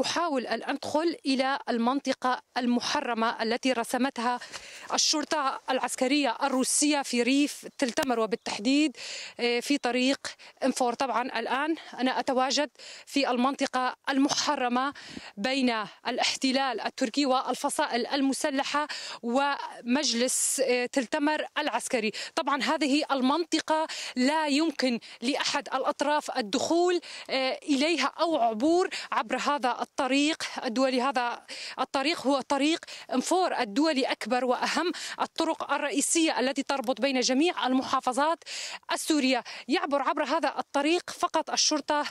أحاول أن أدخل إلى المنطقة المحرمة التي رسمتها الشرطة العسكرية الروسية في ريف تلتمر وبالتحديد آه، في طريق انفور طبعا الآن أنا أتواجد في المنطقة المحرمة بين الاحتلال التركي والفصائل المسلحة ومجلس آه، تلتمر العسكري طبعا هذه المنطقة لا يمكن لأحد الأطراف الدخول آه، إليها أو عبور عبر هذا الطريق الدولي هذا الطريق هو طريق انفور الدولي أكبر وأهم الطرق الرئيسية التي تربط بين جميع المحافظات السورية يعبر عبر هذا الطريق فقط الشرطة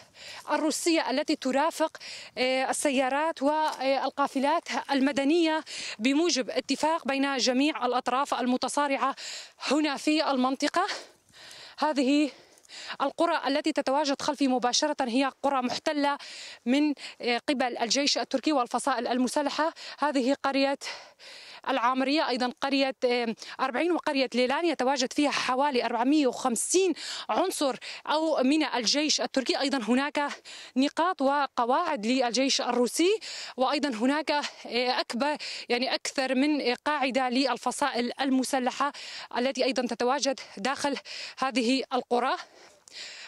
الروسية التي ترافق آه، السيارات والقافلات المدنية بموجب اتفاق بين جميع الأطراف المتصارعة هنا في المنطقة هذه القرى التي تتواجد خلفي مباشرة هي قرى محتلة من آه، قبل الجيش التركي والفصائل المسلحة هذه قرية العامرية أيضا قرية 40 وقرية ليلان يتواجد فيها حوالي 450 عنصر أو من الجيش التركي أيضا هناك نقاط وقواعد للجيش الروسي وأيضا هناك آه، أكبر يعني أكثر من قاعدة للفصائل المسلحة التي أيضا تتواجد داخل هذه القرى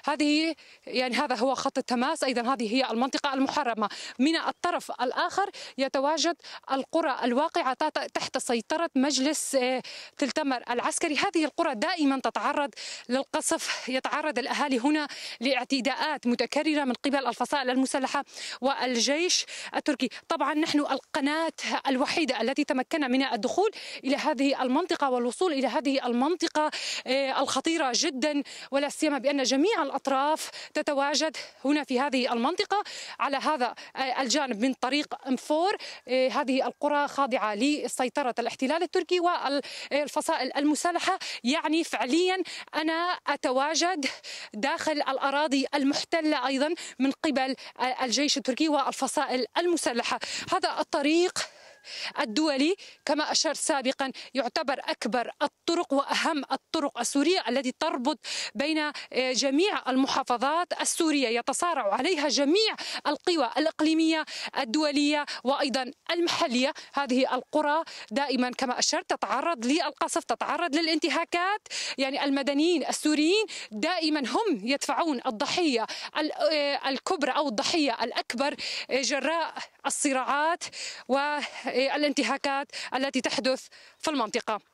هذه يعني هذا هو خط التماس ايضا هذه هي المنطقه المحرمه من الطرف الاخر يتواجد القرى الواقعه تحت سيطره مجلس آه، تلتمر العسكري هذه القرى دائما تتعرض للقصف يتعرض الاهالي هنا لاعتداءات متكرره من قبل الفصائل المسلحه والجيش التركي طبعا نحن القناه الوحيده التي تمكنا من الدخول الى هذه المنطقه والوصول الى هذه المنطقه آه، الخطيره جدا ولا سيما بان جميع الأطراف تتواجد هنا في هذه المنطقة على هذا آه، الجانب من طريق أمفور آه، هذه القرى خاضعة لسيطرة الاحتلال التركي والفصائل المسلحة يعني فعليا أنا أتواجد داخل الأراضي المحتلة أيضا من قبل آه، الجيش التركي والفصائل المسلحة هذا الطريق الدولي كما أشرت سابقا يعتبر أكبر الطرق وأهم الطرق السورية التي تربط بين آه، جميع المحافظات السورية يتصارع عليها جميع القوى الإقليمية الدولية وأيضا المحلية هذه القرى دائما كما أشرت تتعرض للقصف تتعرض للانتهاكات يعني المدنيين السوريين دائما هم يدفعون الضحية آه، الكبرى أو الضحية الأكبر آه، جراء الصراعات و الانتهاكات التي تحدث في المنطقه